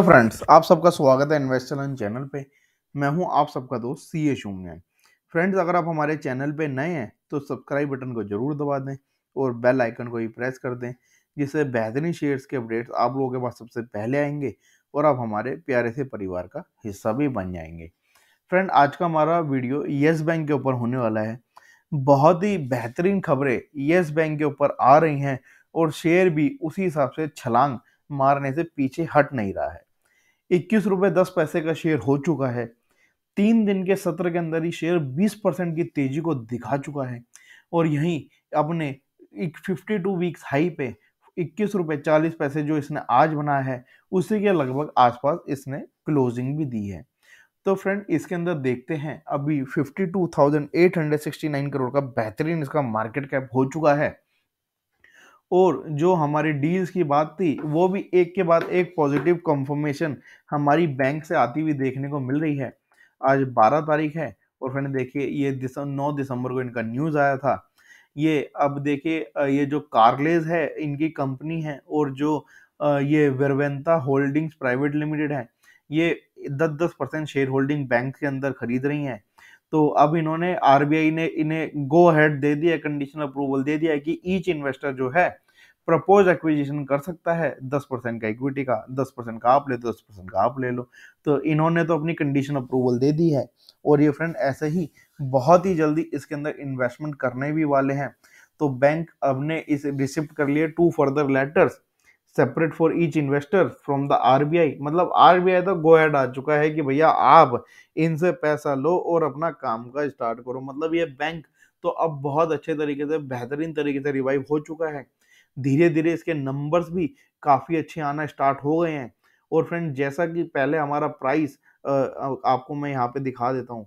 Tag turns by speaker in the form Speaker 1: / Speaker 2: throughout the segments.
Speaker 1: hello friends आप सबका स्वागत है इन्वेस्टर ऑन चैनल पे मैं हूं आप सबका दोस्त सी ए शूम्यान फ्रेंड्स अगर आप हमारे चैनल पे नए हैं तो सब्सक्राइब बटन को जरूर दबा दें और बेल आइकन को भी प्रेस कर दें जिससे बेहतरीन शेयर्स के अपडेट्स आप लोगों के पास सबसे पहले आएंगे और आप हमारे प्यारे से परिवार का हिस्सा भी बन जाएंगे फ्रेंड आज का हमारा वीडियो येस बैंक के ऊपर होने वाला है बहुत ही बेहतरीन खबरें येस बैंक के ऊपर आ रही हैं और शेयर भी उसी हिसाब से छलांग मारने से पीछे हट नहीं रहा है इक्कीस रुपये दस पैसे का शेयर हो चुका है तीन दिन के सत्र के अंदर ही शेयर 20 परसेंट की तेजी को दिखा चुका है और यहीं अपने एक फिफ्टी टू वीक्स हाई पे इक्कीस रुपये चालीस पैसे जो इसने आज बनाया है उसी के लगभग आसपास इसने क्लोजिंग भी दी है तो फ्रेंड इसके अंदर देखते हैं अभी नाइन करोड़ का बेहतरीन इसका मार्केट कैप हो चुका है और जो हमारे डील्स की बात थी वो भी एक के बाद एक पॉजिटिव कंफर्मेशन हमारी बैंक से आती हुई देखने को मिल रही है आज 12 तारीख है और फिर देखिए ये नौ दिसंबर को इनका न्यूज़ आया था ये अब देखिए ये जो कार्लेज है इनकी कंपनी है और जो ये वेरवेंता होल्डिंग्स प्राइवेट लिमिटेड है ये दस दस परसेंट शेयर होल्डिंग बैंक के अंदर खरीद रही हैं तो अब इन्होंने आरबीआई ने इन्हें गो हेड दे दिया कंडीशनल अप्रूवल दे दिया कि ईच इन्वेस्टर जो है प्रपोज एक्विजिशन कर सकता है दस परसेंट का इक्विटी का दस परसेंट का आप ले दो दस परसेंट का आप ले लो तो इन्होंने तो अपनी कंडीशन अप्रूवल दे दी है और ये फ्रेंड ऐसे ही बहुत ही जल्दी इसके अंदर इन्वेस्टमेंट करने भी वाले हैं तो बैंक अब ने इस रिसिप कर लिए to further letters separate for each investor from the R मतलब आरबीआई तो गो एड आ चुका है कि भैया आप इनसे पैसा लो और अपना काम का स्टार्ट करो मतलब ये बैंक तो अब बहुत अच्छे तरीके से बेहतरीन तरीके से रिवाइव हो चुका है धीरे धीरे इसके नंबर्स भी काफ़ी अच्छे आना स्टार्ट हो गए हैं और फ्रेंड जैसा कि पहले हमारा प्राइस आपको मैं यहाँ पे दिखा देता हूँ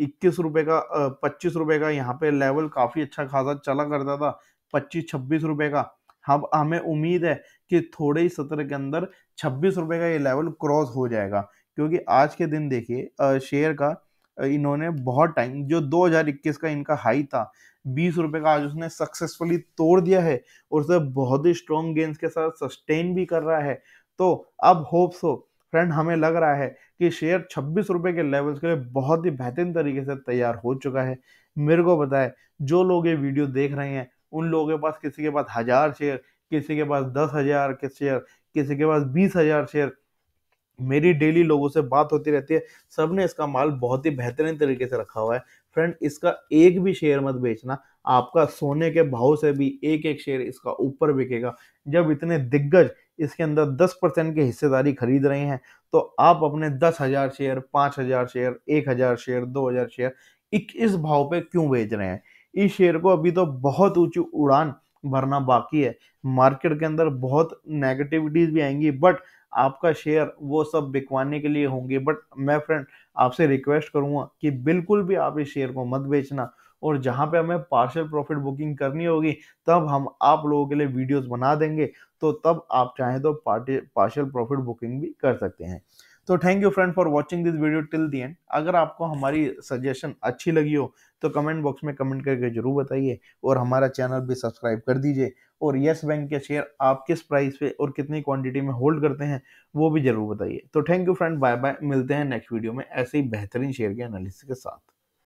Speaker 1: इक्कीस रुपये का पच्चीस रुपये का यहाँ पे लेवल काफ़ी अच्छा खासा चला करता था पच्चीस छब्बीस रुपये का हम हमें उम्मीद है कि थोड़े ही सत्र के अंदर छब्बीस रुपये का ये लेवल क्रॉस हो जाएगा क्योंकि आज के दिन देखिए शेयर का इन्होंने बहुत टाइम जो 2021 का इनका हाई था बीस रुपए का आज उसने सक्सेसफुली तोड़ दिया है और उसे बहुत ही स्ट्रॉन्ग गेंस के साथ सस्टेन भी कर रहा है तो अब होप्स हो फ्रेंड हमें लग रहा है कि शेयर छब्बीस रुपए के लेवल्स के लिए बहुत ही बेहतरीन तरीके से तैयार हो चुका है मेरे को बताए जो लोग ये वीडियो देख रहे हैं उन लोगों के पास किसी के पास हजार शेयर किसी के पास दस हजार के शेयर किसी के पास बीस हजार शेयर मेरी डेली लोगों से बात होती रहती है सब ने इसका माल बहुत ही बेहतरीन तरीके से रखा हुआ है फ्रेंड इसका एक भी शेयर मत बेचना आपका सोने के भाव से भी एक एक शेयर इसका ऊपर बिकेगा जब इतने दिग्गज इसके अंदर 10 परसेंट की हिस्सेदारी खरीद रहे हैं तो आप अपने दस हजार शेयर पाँच हजार शेयर एक हजार शेयर दो हजार शेयर इक्कीस भाव पे क्यों बेच रहे हैं इस शेयर को अभी तो बहुत ऊंची उड़ान भरना बाकी है मार्केट के अंदर बहुत नेगेटिविटीज भी आएंगी बट आपका शेयर वो सब बिकवाने के लिए होंगे बट मैं फ्रेंड आपसे रिक्वेस्ट करूँगा कि बिल्कुल भी आप इस शेयर को मत बेचना और जहाँ पे हमें पार्शल प्रॉफिट बुकिंग करनी होगी तब हम आप लोगों के लिए वीडियोस बना देंगे तो तब आप चाहें तो पार्शल प्रॉफिट बुकिंग भी कर सकते हैं तो thank you friend for watching this video till the end अगर आपको हमारी सजेशन अच्छी लगी हो तो कमेंट बॉक्स में कमेंट करके जरूर बताइए और हमारा चैनल भी सब्सक्राइब कर दीजिए और यस बैंक के शेयर आप किस प्राइस पे और कितनी क्वांटिटी में होल्ड करते हैं वो भी जरूर बताइए तो thank you friend bye bye मिलते हैं नेक्स्ट वीडियो में ऐसे ही बेहतरीन शेयर के एनालिसिस के साथ